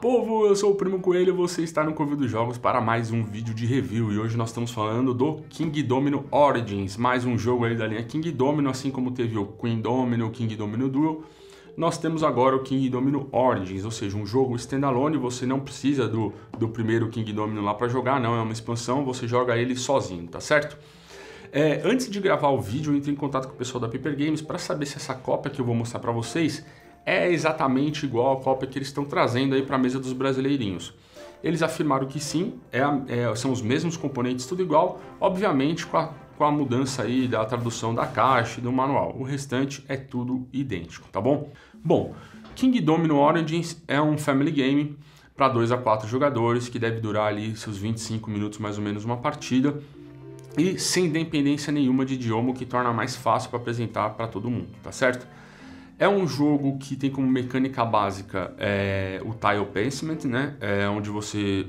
povo, eu sou o Primo Coelho você está no Covil dos Jogos para mais um vídeo de review e hoje nós estamos falando do King Domino Origins, mais um jogo aí da linha King Domino, assim como teve o Queen Domino, o King Domino Duel, nós temos agora o King Domino Origins, ou seja, um jogo standalone, você não precisa do, do primeiro King Domino lá para jogar, não, é uma expansão, você joga ele sozinho, tá certo? É, antes de gravar o vídeo, eu entrei em contato com o pessoal da Paper Games para saber se essa cópia que eu vou mostrar para vocês é exatamente igual à cópia que eles estão trazendo aí para a mesa dos brasileirinhos. Eles afirmaram que sim, é, é, são os mesmos componentes, tudo igual, obviamente com a, com a mudança aí da tradução da caixa e do manual. O restante é tudo idêntico, tá bom? Bom, King Domino Origins é um family game para 2 a 4 jogadores que deve durar ali seus 25 minutos mais ou menos uma partida e sem dependência nenhuma de idioma, o que torna mais fácil para apresentar para todo mundo, tá certo? É um jogo que tem como mecânica básica é, o tile placement, né? É onde você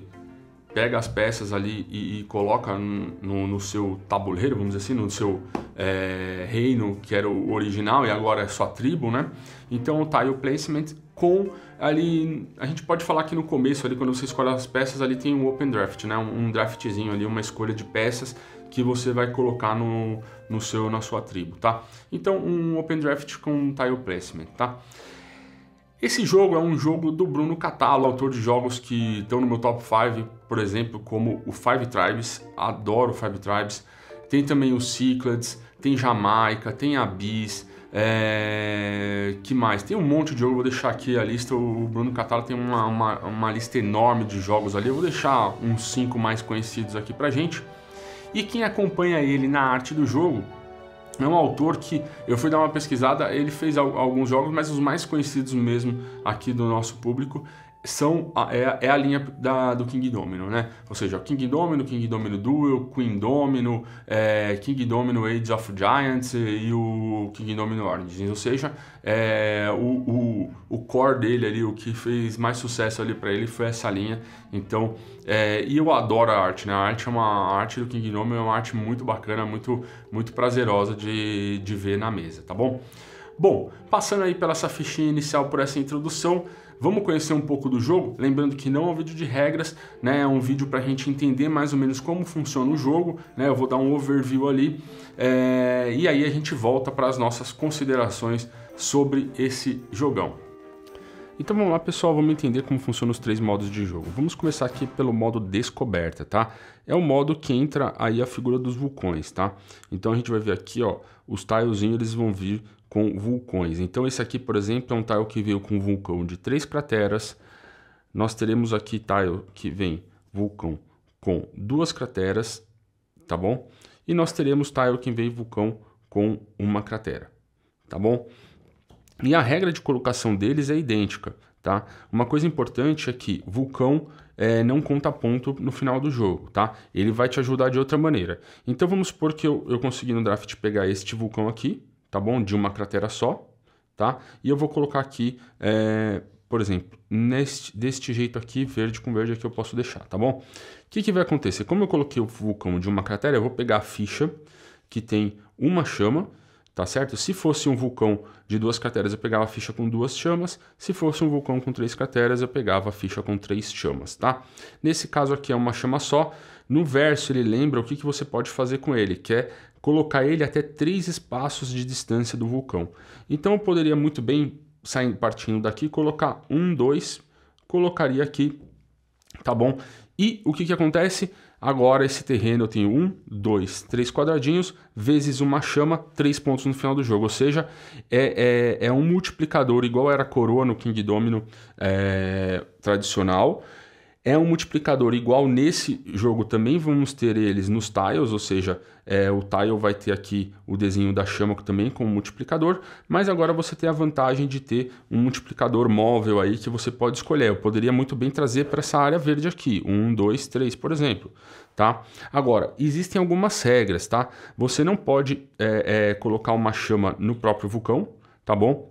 pega as peças ali e, e coloca no, no, seu tabuleiro, vamos dizer assim, no seu é, reino, que era o original e agora é sua tribo, né? Então o tile placement com ali, a gente pode falar que no começo ali, quando você escolhe as peças, ali tem um open draft, né? Um, um draftzinho ali, uma escolha de peças que você vai colocar no, no seu, na sua tribo, tá? Então, um Open Draft com Tile Placement, tá? Esse jogo é um jogo do Bruno Catalo, autor de jogos que estão no meu top 5, por exemplo, como o Five Tribes, adoro o Five Tribes, tem também o Cyclades, tem Jamaica, tem Abyss, é... que mais? Tem um monte de jogo, vou deixar aqui a lista. O Bruno Catalo tem uma, uma, uma lista enorme de jogos ali. Eu vou deixar uns 5 mais conhecidos aqui pra gente. E quem acompanha ele na arte do jogo é um autor que eu fui dar uma pesquisada, ele fez alguns jogos, mas os mais conhecidos mesmo aqui do nosso público são é, é, a linha da, do King Domino, né? Ou seja, King Domino, King Domino Duel, Queen Domino, é, King Domino Age of Giants e o King Domino Origins. Ou seja, é, o, o, o core dele ali, o que fez mais sucesso ali para ele foi essa linha. Então, é, e eu adoro a arte, né? A arte é uma a arte do King Domino, é uma arte muito bacana, muito, muito prazerosa de, de ver na mesa, tá bom? Bom, passando aí pela essa fichinha inicial por essa introdução, vamos conhecer um pouco do jogo, lembrando que não é um vídeo de regras, né? É um vídeo para a gente entender mais ou menos como funciona o jogo, né? Eu vou dar um overview ali é... e aí a gente volta para as nossas considerações sobre esse jogão. Então vamos lá pessoal, vamos entender como funcionam os três modos de jogo. Vamos começar aqui pelo modo descoberta, tá? É o modo que entra aí a figura dos vulcões, tá? Então a gente vai ver aqui, ó, os tiles, eles vão vir com vulcões. Então, esse aqui, por exemplo, é um tile que veio com um vulcão de três crateras. Nós teremos aqui tile que vem vulcão com duas crateras, tá bom? E nós teremos tile que vem vulcão com uma cratera, tá bom? E a regra de colocação deles é idêntica, tá? Uma coisa importante é que vulcão é, não conta ponto no final do jogo, tá? Ele vai te ajudar de outra maneira. Então vamos supor que eu, eu consegui no draft pegar este vulcão aqui, tá bom? De uma cratera só, tá? E eu vou colocar aqui, é, por exemplo, neste, deste jeito aqui, verde com verde aqui eu posso deixar, tá bom? O que, que vai acontecer? Como eu coloquei o vulcão de uma cratera, eu vou pegar a ficha que tem uma chama, tá certo? Se fosse um vulcão de duas crateras, eu pegava a ficha com duas chamas. Se fosse um vulcão com três crateras, eu pegava a ficha com três chamas, tá? Nesse caso aqui é uma chama só. No verso ele lembra o que, que você pode fazer com ele, que é colocar ele até três espaços de distância do vulcão. Então eu poderia muito bem, saindo, partindo daqui, colocar um dois colocaria aqui, tá bom? E o que, que acontece? Agora esse terreno eu tenho um dois três quadradinhos, vezes uma chama, três pontos no final do jogo. Ou seja, é, é, é um multiplicador igual era a coroa no King Domino é, tradicional, é um multiplicador igual nesse jogo também vamos ter eles nos tiles, ou seja, é, o tile vai ter aqui o desenho da chama também com multiplicador, mas agora você tem a vantagem de ter um multiplicador móvel aí que você pode escolher. Eu poderia muito bem trazer para essa área verde aqui, 1, 2, 3, por exemplo. Tá? Agora, existem algumas regras, tá? Você não pode é, é, colocar uma chama no próprio vulcão, tá bom?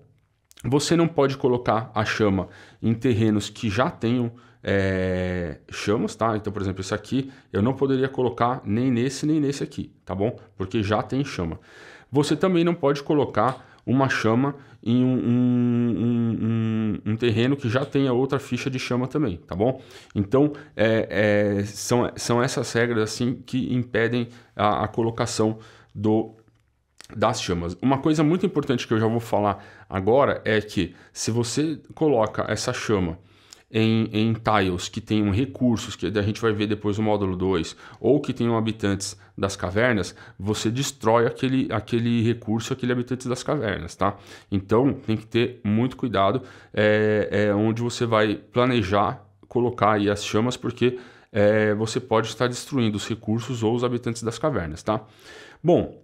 Você não pode colocar a chama em terrenos que já tenham é, chamas, tá? Então, por exemplo, isso aqui eu não poderia colocar nem nesse nem nesse aqui, tá bom? Porque já tem chama. Você também não pode colocar uma chama em um, um, um, um, terreno que já tenha outra ficha de chama também, tá bom? Então, é, é, são, são essas regras assim que impedem a, a, colocação do das chamas. Uma coisa muito importante que eu já vou falar agora é que se você coloca essa chama em, em tiles que tenham recursos, que a gente vai ver depois no módulo 2, ou que tenham habitantes das cavernas, você destrói aquele, aquele recurso, aquele habitante das cavernas, tá? Então tem que ter muito cuidado é, é onde você vai planejar colocar aí as chamas, porque é, você pode estar destruindo os recursos ou os habitantes das cavernas, tá? Bom,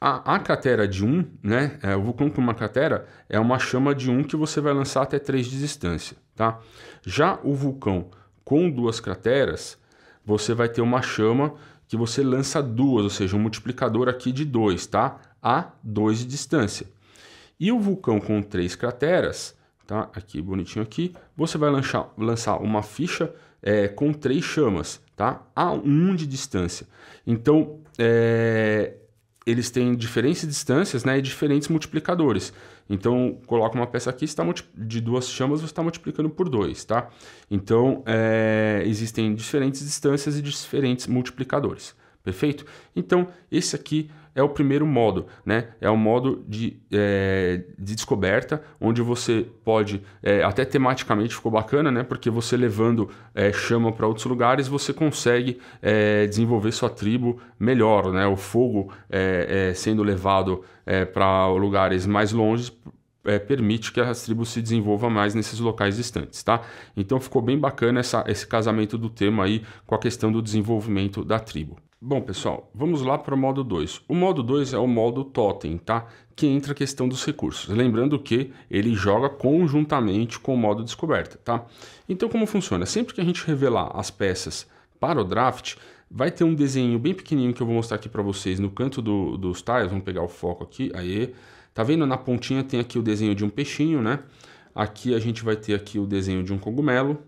a, a cratera de 1, um, né? É, o vulcão com uma cratera é uma chama de 1 um que você vai lançar até 3 de distância, tá? Já o vulcão com duas crateras, você vai ter uma chama que você lança duas, ou seja, um multiplicador aqui de 2, tá? A 2 de distância. E o vulcão com três crateras, tá? Aqui, bonitinho aqui, você vai lançar, lançar uma ficha é, com três chamas, tá? A 1 um de distância. Então, é, eles têm diferentes distâncias né, e diferentes multiplicadores. Então, coloca uma peça aqui, está de duas chamas, você está multiplicando por dois, tá? Então, é, existem diferentes distâncias e diferentes multiplicadores, perfeito? Então, esse aqui é o primeiro modo, né? É o um modo de, é, de descoberta, onde você pode, é, até tematicamente ficou bacana, né? Porque você levando é, chama para outros lugares, você consegue é, desenvolver sua tribo melhor, né? O fogo é, é, sendo levado para lugares mais longe é, permite que as tribos se desenvolvam mais nesses locais distantes, tá? Então ficou bem bacana essa, esse casamento do tema aí com a questão do desenvolvimento da tribo. Bom, pessoal, vamos lá para o modo 2. O modo 2 é o modo totem, tá? Que entra a questão dos recursos. Lembrando que ele joga conjuntamente com o modo descoberta, tá? Então, como funciona? Sempre que a gente revelar as peças para o draft, vai ter um desenho bem pequenininho que eu vou mostrar aqui para vocês no canto do, dos tiles. Vamos pegar o foco aqui, aí. Tá vendo? Na pontinha tem aqui o desenho de um peixinho, né? Aqui a gente vai ter aqui o desenho de um cogumelo,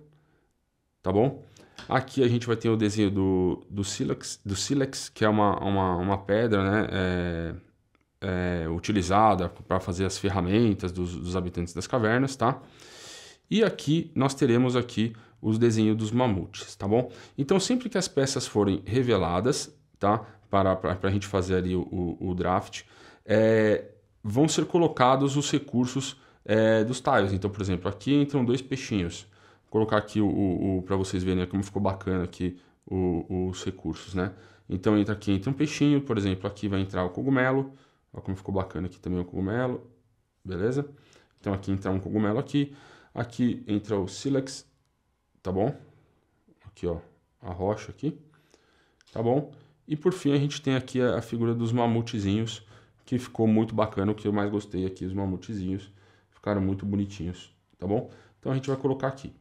tá bom? Aqui a gente vai ter o desenho do, do, sílex, do sílex, que é uma, uma, uma pedra né, é, é, utilizada para fazer as ferramentas dos, dos, habitantes das cavernas, tá? E aqui nós teremos aqui os desenhos dos mamutes, tá bom? Então sempre que as peças forem reveladas, tá? Para, para, para a gente fazer ali o, o draft, é, vão ser colocados os recursos é, dos tiles. Então, por exemplo, aqui entram dois peixinhos colocar aqui o, o, o para vocês verem né, como ficou bacana aqui o, os recursos, né? Então entra aqui, entra um peixinho, por exemplo, aqui vai entrar o cogumelo, olha como ficou bacana aqui também o cogumelo, beleza? Então aqui entra um cogumelo aqui, aqui entra o silex, tá bom? Aqui ó, a rocha aqui, tá bom? E por fim a gente tem aqui a, a figura dos mamutezinhos, que ficou muito bacana, o que eu mais gostei aqui, os mamutezinhos, ficaram muito bonitinhos, tá bom? Então a gente vai colocar aqui.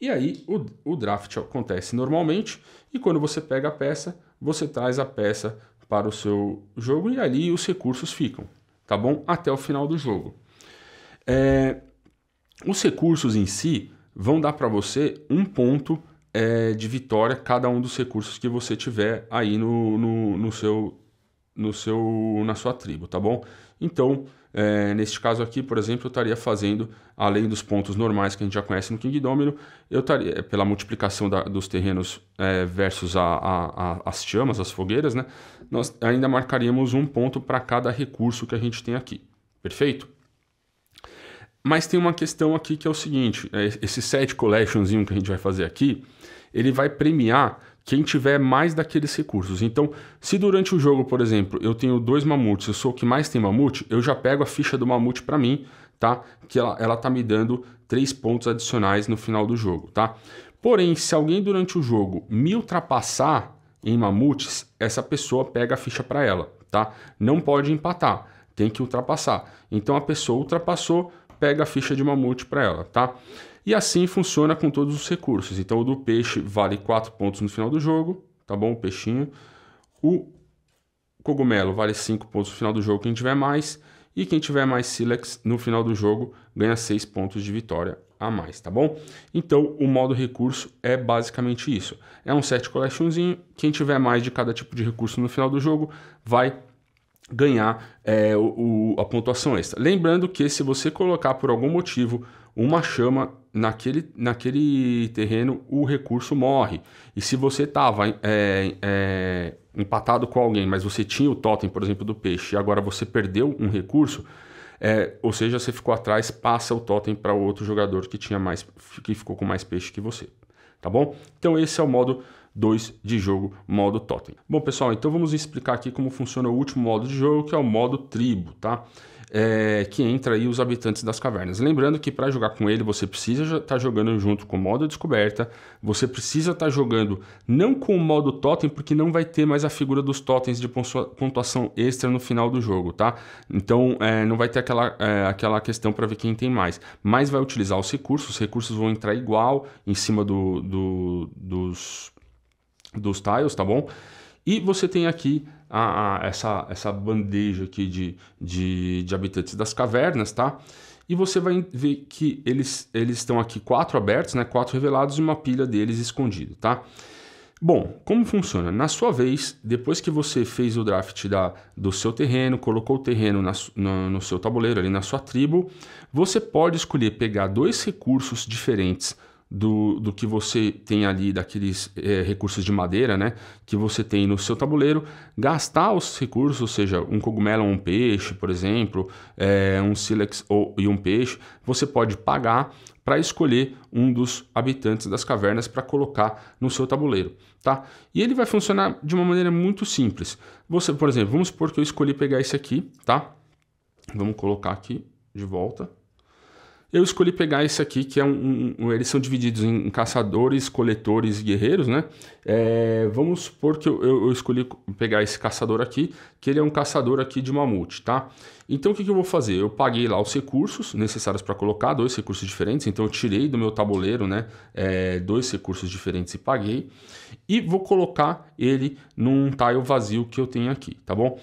E aí o, o draft acontece normalmente, e quando você pega a peça, você traz a peça para o seu jogo e ali os recursos ficam, tá bom? Até o final do jogo. É, os recursos em si vão dar para você um ponto é, de vitória, cada um dos recursos que você tiver aí no, no, no seu no seu, na sua tribo, tá bom? Então, é, neste caso aqui, por exemplo, eu estaria fazendo, além dos pontos normais que a gente já conhece no King Domino, eu estaria, é, pela multiplicação da, dos terrenos é, versus a, a, a, as chamas, as fogueiras, né? Nós ainda marcaríamos um ponto para cada recurso que a gente tem aqui, perfeito? Mas tem uma questão aqui que é o seguinte, é, esse set collectionzinho que a gente vai fazer aqui, ele vai premiar quem tiver mais daqueles recursos. Então, se durante o jogo, por exemplo, eu tenho dois mamutes, eu sou o que mais tem mamute, eu já pego a ficha do mamute para mim, tá? Que ela, ela tá me dando três pontos adicionais no final do jogo, tá? Porém, se alguém durante o jogo me ultrapassar em mamutes, essa pessoa pega a ficha para ela, tá? Não pode empatar, tem que ultrapassar. Então a pessoa ultrapassou, pega a ficha de mamute para ela, tá? E assim funciona com todos os recursos. Então o do peixe vale 4 pontos no final do jogo, tá bom? O peixinho. O cogumelo vale 5 pontos no final do jogo quem tiver mais. E quem tiver mais Silex no final do jogo ganha 6 pontos de vitória a mais, tá bom? Então o modo recurso é basicamente isso. É um set collectionzinho. Quem tiver mais de cada tipo de recurso no final do jogo vai ganhar é, o, a pontuação extra. Lembrando que se você colocar por algum motivo uma chama naquele, naquele terreno, o recurso morre. E se você estava é, é, empatado com alguém, mas você tinha o totem, por exemplo, do peixe, e agora você perdeu um recurso, é, ou seja, você ficou atrás, passa o totem para outro jogador que tinha mais, que ficou com mais peixe que você. Tá bom? Então esse é o modo 2 de jogo, modo totem. Bom, pessoal, então vamos explicar aqui como funciona o último modo de jogo, que é o modo tribo, tá? É, que entra aí os habitantes das cavernas. Lembrando que para jogar com ele você precisa estar tá jogando junto com o modo descoberta, você precisa estar tá jogando não com o modo totem, porque não vai ter mais a figura dos totens de pontuação extra no final do jogo, tá? Então é, não vai ter aquela, é, aquela questão para ver quem tem mais, mas vai utilizar os recursos, os recursos vão entrar igual em cima do, do dos dos tiles, tá bom? E você tem aqui a, a, essa, essa bandeja aqui de, de, de habitantes das cavernas, tá? E você vai ver que eles, eles estão aqui quatro abertos, né? Quatro revelados e uma pilha deles escondida, tá? Bom, como funciona? Na sua vez, depois que você fez o draft da, do seu terreno, colocou o terreno na, no, no seu tabuleiro ali na sua tribo, você pode escolher pegar dois recursos diferentes do, do que você tem ali, daqueles é, recursos de madeira né, que você tem no seu tabuleiro, gastar os recursos, ou seja, um cogumelo ou um peixe, por exemplo, é, um sílex ou, e um peixe, você pode pagar para escolher um dos habitantes das cavernas para colocar no seu tabuleiro, tá? E ele vai funcionar de uma maneira muito simples. Você, por exemplo, vamos supor que eu escolhi pegar esse aqui, tá? Vamos colocar aqui de volta. Eu escolhi pegar esse aqui, que é um, um, eles são divididos em caçadores, coletores e guerreiros, né? É, vamos supor que eu, eu, escolhi pegar esse caçador aqui, que ele é um caçador aqui de mamute, tá? Então o que, que eu vou fazer? Eu paguei lá os recursos necessários para colocar, dois recursos diferentes, então eu tirei do meu tabuleiro, né? É, dois recursos diferentes e paguei. E vou colocar ele num tile vazio que eu tenho aqui, tá bom?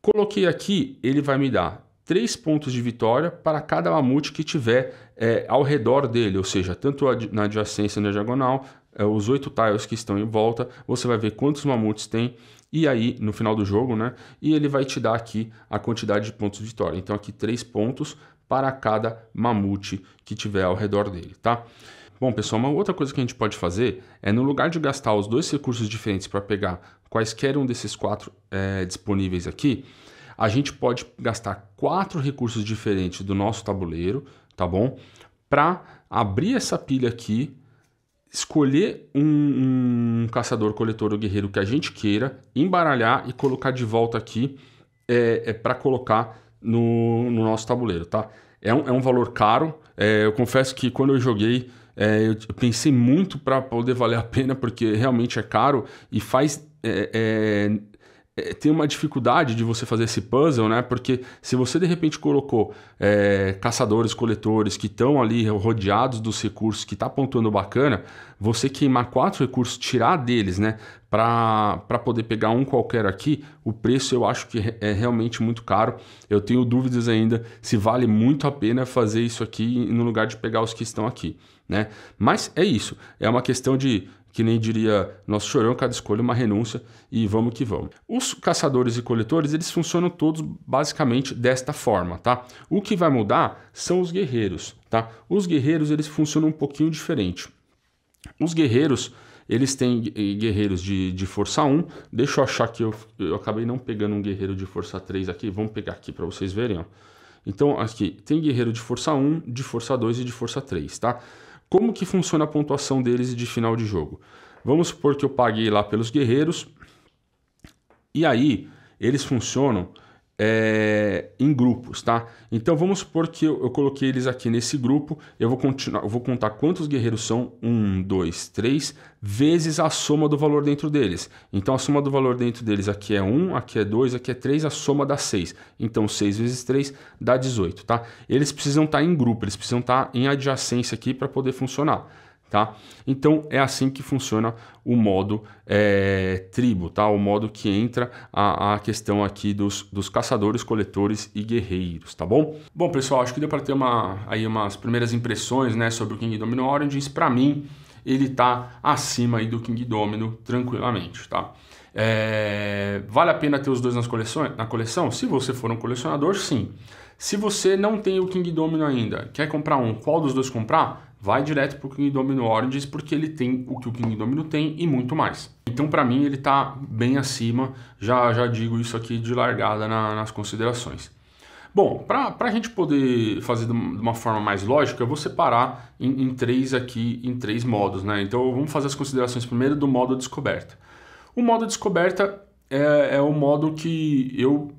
Coloquei aqui, ele vai me dar três pontos de vitória para cada mamute que tiver é, ao redor dele, ou seja, tanto na adjacência na diagonal, é, os oito tiles que estão em volta, você vai ver quantos mamutes tem e aí no final do jogo, né? E ele vai te dar aqui a quantidade de pontos de vitória. Então aqui três pontos para cada mamute que tiver ao redor dele, tá? Bom, pessoal, uma outra coisa que a gente pode fazer é, no lugar de gastar os dois recursos diferentes para pegar quaisquer um desses quatro é, disponíveis aqui, a gente pode gastar quatro recursos diferentes do nosso tabuleiro, tá bom? Para abrir essa pilha aqui, escolher um, um caçador, coletor ou guerreiro que a gente queira, embaralhar e colocar de volta aqui é, é para colocar no, no, nosso tabuleiro, tá? É um, é um valor caro. É, eu confesso que quando eu joguei, é, eu pensei muito para poder valer a pena, porque realmente é caro e faz é, é é, tem uma dificuldade de você fazer esse puzzle, né? Porque se você de repente colocou é, caçadores, coletores que estão ali rodeados dos recursos que está pontuando bacana, você queimar quatro recursos, tirar deles, né? Para poder pegar um qualquer aqui, o preço eu acho que é realmente muito caro. Eu tenho dúvidas ainda se vale muito a pena fazer isso aqui no lugar de pegar os que estão aqui. Né? Mas é isso, é uma questão de que nem diria nosso chorão, cada escolha é uma renúncia e vamos que vamos. Os caçadores e coletores, eles funcionam todos basicamente desta forma, tá? O que vai mudar são os guerreiros, tá? Os guerreiros, eles funcionam um pouquinho diferente. Os guerreiros, eles têm eh, guerreiros de, de força 1. Deixa eu achar que eu, eu acabei não pegando um guerreiro de força 3 aqui. Vamos pegar aqui para vocês verem, ó. Então, aqui, tem guerreiro de força 1, de força 2 e de força 3, tá? Como que funciona a pontuação deles de final de jogo? Vamos supor que eu paguei lá pelos guerreiros. E aí, eles funcionam é, em grupos, tá? Então vamos supor que eu, eu, coloquei eles aqui nesse grupo. Eu vou continuar, eu vou contar quantos guerreiros são. 1, 2, 3, vezes a soma do valor dentro deles. Então a soma do valor dentro deles aqui é 1, aqui é 2, aqui é 3, a soma dá 6. Então 6 vezes 3 dá 18, tá? Eles precisam estar tá em grupo, eles precisam estar tá em adjacência aqui para poder funcionar. Tá? Então é assim que funciona o modo é, tribo, tá? o modo que entra a, a questão aqui dos, dos, caçadores, coletores e guerreiros, tá bom? Bom pessoal, acho que deu para ter uma, aí umas primeiras impressões né, sobre o King Domino Origins. Para mim, ele está acima aí do King Domino tranquilamente. Tá? É, vale a pena ter os dois nas coleções, na coleção? Se você for um colecionador, sim. Se você não tem o King Domino ainda, quer comprar um, qual dos dois comprar? vai direto para o King Domino Origins porque ele tem o que o King Domino tem e muito mais. Então, para mim, ele está bem acima, já, já digo isso aqui de largada na, nas considerações. Bom, para a gente poder fazer de uma forma mais lógica, eu vou separar em, em três aqui, em três modos, né? Então, vamos fazer as considerações primeiro do modo descoberta. O modo descoberta é, é o modo que eu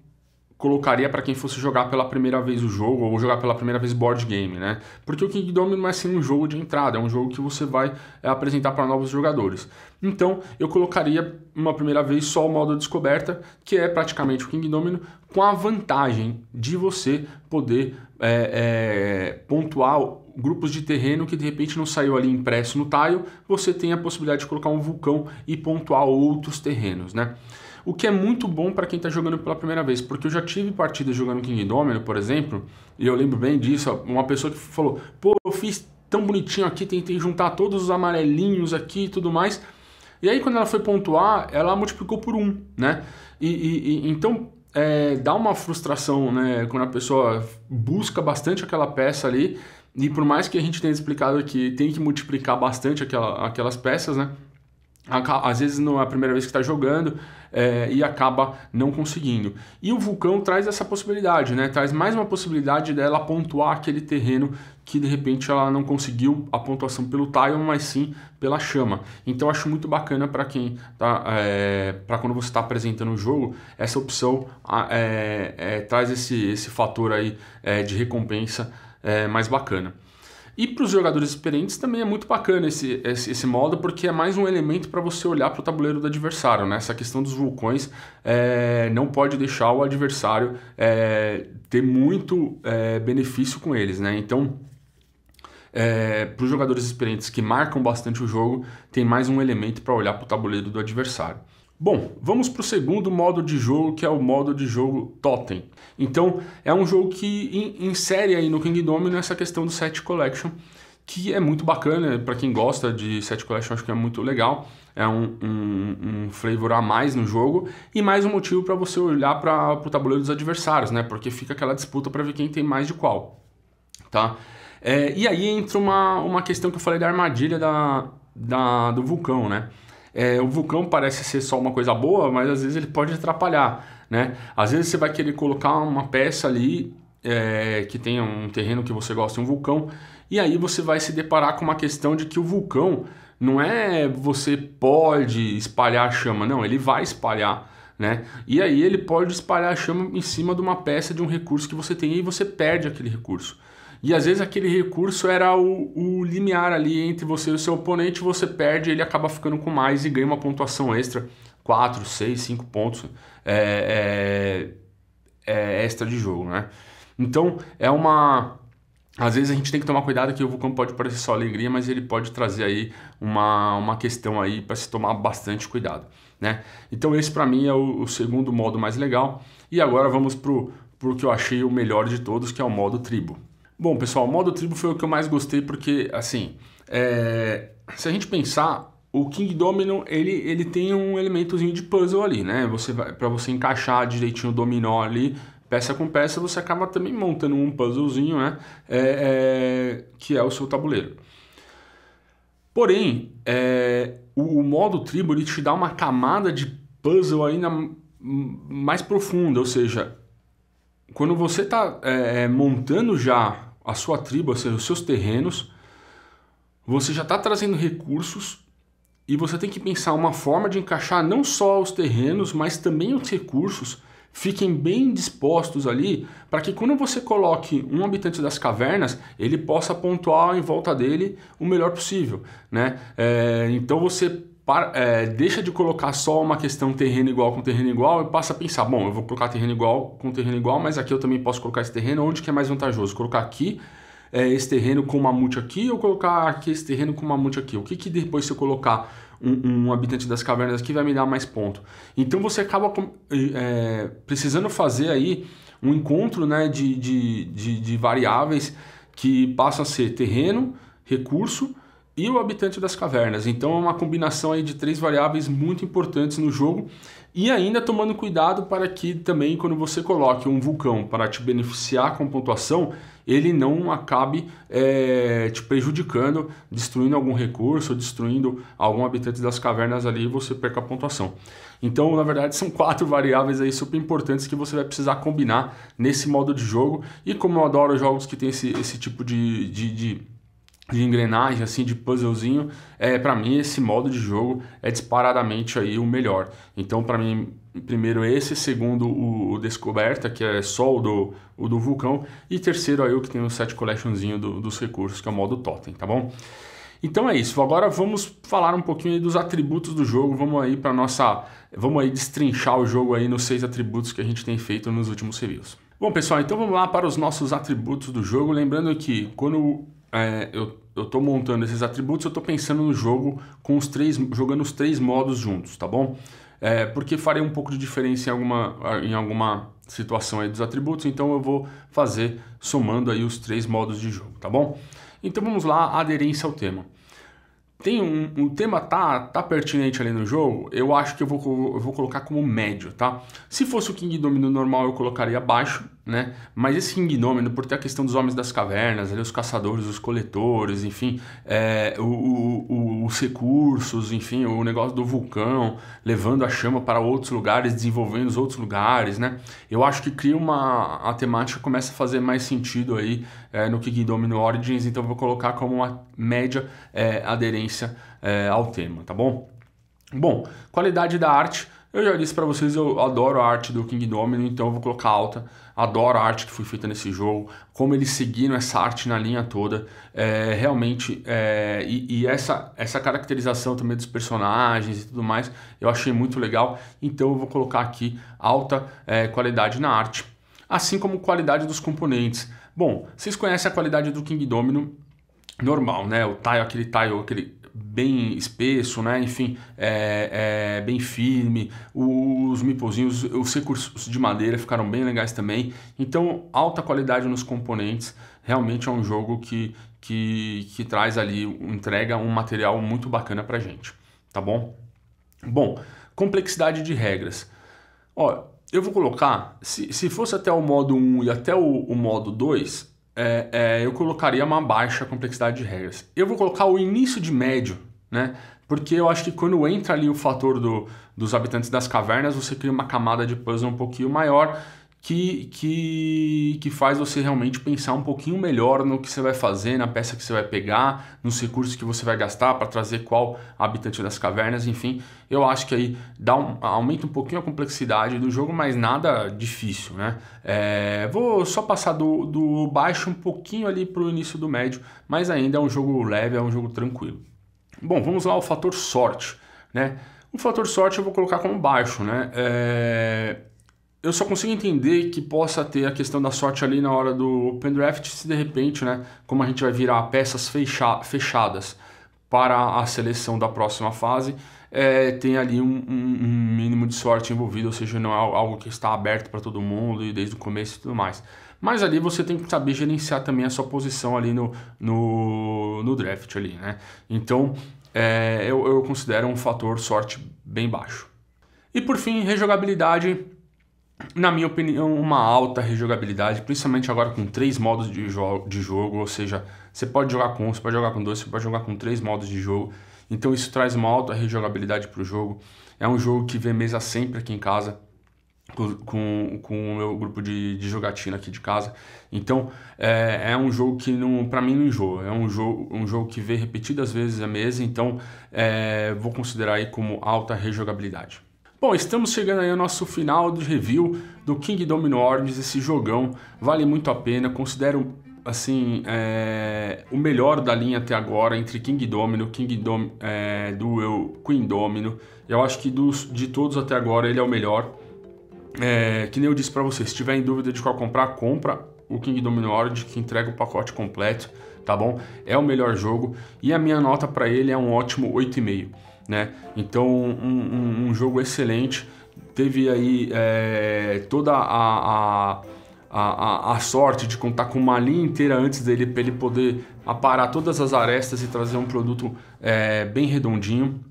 colocaria para quem fosse jogar pela primeira vez o jogo ou jogar pela primeira vez board game, né? Porque o Kingdom não é assim um jogo de entrada, é um jogo que você vai é, apresentar para novos jogadores. Então, eu colocaria uma primeira vez só o modo descoberta, que é praticamente o Domino, com a vantagem de você poder é, é, pontuar grupos de terreno que de repente não saiu ali impresso no tile, você tem a possibilidade de colocar um vulcão e pontuar outros terrenos, né? o que é muito bom para quem está jogando pela primeira vez, porque eu já tive partidas jogando King Domino, por exemplo, e eu lembro bem disso, uma pessoa que falou, pô, eu fiz tão bonitinho aqui, tentei juntar todos os amarelinhos aqui e tudo mais, e aí quando ela foi pontuar, ela multiplicou por um, né, e, e, e então... É, dá uma frustração, né? Quando a pessoa busca bastante aquela peça ali, e por mais que a gente tenha explicado que tem que multiplicar bastante aquela, aquelas peças, né? às vezes não é a primeira vez que está jogando é, e acaba não conseguindo. E o vulcão traz essa possibilidade, né? traz mais uma possibilidade dela pontuar aquele terreno que de repente ela não conseguiu a pontuação pelo Tyon, mas sim pela chama. Então acho muito bacana para quem tá, é, para quando você está apresentando o jogo, essa opção é, é, traz esse, esse fator aí é, de recompensa é, mais bacana. E para os jogadores experientes também é muito bacana esse, esse, esse modo, porque é mais um elemento para você olhar para o tabuleiro do adversário. Né? Essa questão dos vulcões é, não pode deixar o adversário é, ter muito é, benefício com eles. Né? Então, é, para os jogadores experientes que marcam bastante o jogo, tem mais um elemento para olhar para o tabuleiro do adversário. Bom, vamos para o segundo modo de jogo, que é o modo de jogo Totem. Então, é um jogo que insere aí no King Domino essa questão do set collection, que é muito bacana, né? para quem gosta de set collection, acho que é muito legal. É um, um, um flavor a mais no jogo e mais um motivo para você olhar para o tabuleiro dos adversários, né? Porque fica aquela disputa para ver quem tem mais de qual, tá? É, e aí entra uma, uma questão que eu falei da armadilha da, da, do vulcão, né? é, o vulcão parece ser só uma coisa boa, mas às vezes ele pode atrapalhar, né? Às vezes você vai querer colocar uma peça ali é, que tenha um terreno que você gosta, um vulcão, e aí você vai se deparar com uma questão de que o vulcão não é você pode espalhar chama, não, ele vai espalhar. Né? E aí ele pode espalhar a chama em cima de uma peça de um recurso que você tem e você perde aquele recurso. E às vezes aquele recurso era o, o limiar ali entre você e o seu oponente, você perde, ele acaba ficando com mais e ganha uma pontuação extra. 4, 6, 5 pontos é, é, é extra de jogo, né? Então é uma. Às vezes a gente tem que tomar cuidado que o vulcão pode parecer só alegria, mas ele pode trazer aí uma, uma questão aí para se tomar bastante cuidado, né? Então esse para mim é o, o, segundo modo mais legal. E agora vamos pro, pro que eu achei o melhor de todos, que é o modo tribo. Bom, pessoal, modo tribo foi o que eu mais gostei porque, assim, é... se a gente pensar, o King Domino ele, ele tem um elementozinho de puzzle ali, né? Você para você encaixar direitinho o dominó ali, peça com peça, você acaba também montando um puzzlezinho, né? É, é, que é o seu tabuleiro. Porém, é, o, o modo tribo ele te dá uma camada de puzzle ainda mais profunda, ou seja, quando você está é, é, montando já a sua tribo, ou seja, os seus terrenos, você já está trazendo recursos e você tem que pensar uma forma de encaixar não só os terrenos, mas também os recursos fiquem bem dispostos ali para que quando você coloque um habitante das cavernas, ele possa pontuar em volta dele o melhor possível. Né? É, então você para, é, deixa de colocar só uma questão terreno igual com terreno igual e passa a pensar, bom, eu vou colocar terreno igual com terreno igual, mas aqui eu também posso colocar esse terreno, onde que é mais vantajoso? Colocar aqui é, esse terreno com mamute aqui ou colocar aqui esse terreno com mamute aqui? O que, que depois se eu colocar um, um habitante das cavernas aqui vai me dar mais ponto? Então você acaba é, precisando fazer aí um encontro né, de, de, de, de variáveis que passam a ser terreno, recurso e o habitante das cavernas. Então é uma combinação aí de três variáveis muito importantes no jogo e ainda tomando cuidado para que também quando você coloque um vulcão para te beneficiar com pontuação, ele não acabe é, te prejudicando, destruindo algum recurso, destruindo algum habitante das cavernas ali e você perca a pontuação. Então, na verdade, são quatro variáveis aí super importantes que você vai precisar combinar nesse modo de jogo. E como eu adoro jogos que tem esse, esse tipo de, de, de de engrenagem, assim, de puzzlezinho, é, para mim esse modo de jogo é disparadamente aí o melhor. Então, para mim, primeiro esse, segundo o, o, Descoberta, que é só o do, o do Vulcão, e terceiro aí o que tem o set collectionzinho do, dos recursos, que é o modo Totem, tá bom? Então é isso. Agora vamos falar um pouquinho dos atributos do jogo. Vamos aí para nossa, vamos aí destrinchar o jogo aí nos seis atributos que a gente tem feito nos últimos reviews. Bom, pessoal, então vamos lá para os nossos atributos do jogo. Lembrando que quando é, eu, eu montando esses atributos, eu estou pensando no jogo com os três, jogando os três modos juntos, tá bom? É, porque farei um pouco de diferença em alguma, em alguma situação aí dos atributos, então eu vou fazer somando aí os três modos de jogo, tá bom? Então vamos lá, aderência ao tema. Tem um, um, tema tá tá pertinente ali no jogo, eu acho que eu vou, eu vou colocar como médio, tá? Se fosse o King Domino normal, eu colocaria abaixo, né? Mas esse King Domino, por ter a questão dos homens das cavernas, ali, os caçadores, os coletores, enfim, é, o, o, os recursos, enfim, o negócio do vulcão, levando a chama para outros lugares, desenvolvendo os outros lugares, né? Eu acho que cria uma... a temática começa a fazer mais sentido aí é, no King Domino Origins, então eu vou colocar como uma média é, aderente referência é, ao tema, tá bom? Bom, qualidade da arte. Eu já disse para vocês, eu adoro a arte do King Domino, então eu vou colocar alta. Adoro a arte que foi feita nesse jogo, como eles seguiram essa arte na linha toda. É, realmente, é, e, e, essa, essa caracterização também dos personagens e tudo mais, eu achei muito legal. Então eu vou colocar aqui alta é, qualidade na arte, assim como qualidade dos componentes. Bom, vocês conhecem a qualidade do King Domino normal, né? O tile, aquele tile, aquele bem espesso, né? enfim, é, é, bem firme. Os mipozinhos, os recursos de madeira ficaram bem legais também. Então, alta qualidade nos componentes. Realmente é um jogo que, que, que traz ali, entrega um material muito bacana pra gente, tá bom? Bom, complexidade de regras. Ó, eu vou colocar, se, se fosse até o modo 1 e até o, o modo 2, é, é, eu colocaria uma baixa complexidade de regras. Eu vou colocar o início de médio, né? Porque eu acho que quando entra ali o fator do, dos habitantes das cavernas, você cria uma camada de puzzle um pouquinho maior que, que, que faz você realmente pensar um pouquinho melhor no que você vai fazer, na peça que você vai pegar, nos recursos que você vai gastar para trazer qual habitante das cavernas, enfim. Eu acho que aí dá um, aumenta um pouquinho a complexidade do jogo, mas nada difícil, né? É, vou só passar do, do baixo um pouquinho ali para o início do médio, mas ainda é um jogo leve, é um jogo tranquilo. Bom, vamos lá, o fator sorte, né? O fator sorte eu vou colocar como baixo, né? É eu só consigo entender que possa ter a questão da sorte ali na hora do Open Draft se de repente, né, como a gente vai virar peças fecha fechadas para a seleção da próxima fase, é, tem ali um, um, mínimo de sorte envolvido, ou seja, não é algo que está aberto para todo mundo e desde o começo e tudo mais. Mas ali você tem que saber gerenciar também a sua posição ali no, no, no draft ali, né? Então, é, eu, eu considero um fator sorte bem baixo. E por fim, rejogabilidade na minha opinião, uma alta rejogabilidade, principalmente agora com três modos de, jo de jogo, ou seja, você pode jogar com um, você pode jogar com dois, você pode jogar com três modos de jogo. Então isso traz uma alta rejogabilidade para o jogo. É um jogo que vê mesa sempre aqui em casa, com, com o meu grupo de, de jogatina aqui de casa. Então é, é um jogo que não para mim não enjoa. É um jogo, um jogo que vê repetidas vezes a mesa, então é, vou considerar aí como alta rejogabilidade. Bom, estamos chegando aí ao nosso final do review do King Domino Orbs, esse jogão vale muito a pena, considero assim é, o melhor da linha até agora entre King Domino, King Dom, é, Duel, Queen Domino. Eu acho que dos, de todos até agora ele é o melhor. É, que nem eu disse para você, se tiver em dúvida de qual comprar, compra o King Domino Ord, que entrega o pacote completo, tá bom? É o melhor jogo e a minha nota para ele é um ótimo 8,5 né? Então, um, um, um jogo excelente. Teve aí é, toda a, a, a, a, sorte de contar com uma linha inteira antes dele para ele poder aparar todas as arestas e trazer um produto é, bem redondinho.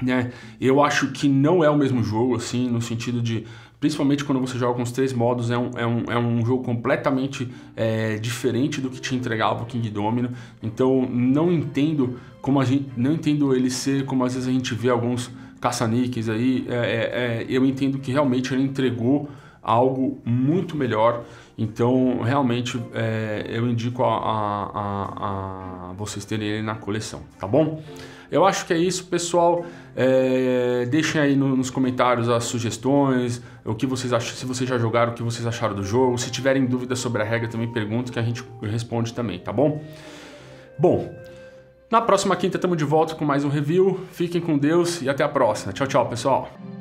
Né? Eu acho que não é o mesmo jogo, assim, no sentido de principalmente quando você joga com os três modos, é um, é um, é um jogo completamente é, diferente do que te entregava o King Domino. Então não entendo como a gente. Não entendo ele ser, como às vezes a gente vê alguns caça-níqueis aí. É, é, é eu entendo que realmente ele entregou algo muito melhor. Então, realmente, é, eu indico a, a, a, vocês terem ele na coleção, tá bom? Eu acho que é isso, pessoal. É, deixem aí no, nos comentários as sugestões, o que vocês acham, se vocês já jogaram, o que vocês acharam do jogo. Se tiverem dúvidas sobre a regra, também pergunto que a gente responde também, tá bom? Bom, na próxima quinta estamos de volta com mais um review. Fiquem com Deus e até a próxima. Tchau, tchau, pessoal.